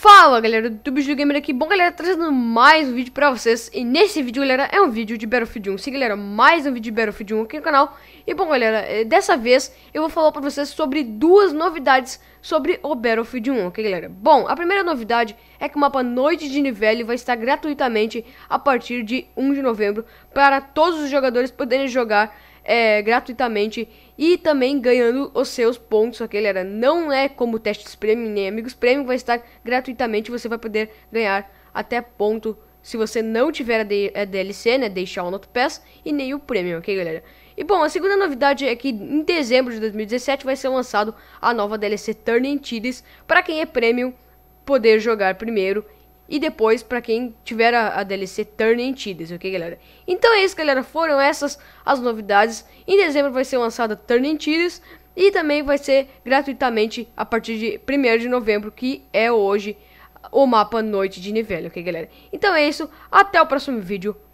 Fala galera do Bicho Gamer aqui, bom galera, trazendo mais um vídeo pra vocês E nesse vídeo galera, é um vídeo de Battlefield 1 Sim galera, mais um vídeo de Battlefield 1 aqui no canal E bom galera, eh, dessa vez eu vou falar pra vocês sobre duas novidades sobre o Battlefield 1, ok galera? Bom, a primeira novidade é que o mapa Noite de Nivelle vai estar gratuitamente a partir de 1 de novembro Para todos os jogadores poderem jogar é, gratuitamente e também ganhando os seus pontos. Só era galera, não é como testes premium nem amigos premium, vai estar gratuitamente. Você vai poder ganhar até ponto se você não tiver a, DLC, né, deixar o Not Pass e nem o Premium, ok, galera? E bom, a segunda novidade é que em dezembro de 2017 vai ser lançado a nova DLC Turning Tides para quem é Premium poder jogar primeiro e depois, para quem tiver a, a DLC Turn into Tides, ok, galera? Então é isso, galera. Foram essas as novidades. Em dezembro vai ser lançada Turn into Tides, E também vai ser gratuitamente a partir de 1 de novembro, que é hoje o mapa Noite de Nivelho, ok, galera? Então é isso. Até o próximo vídeo.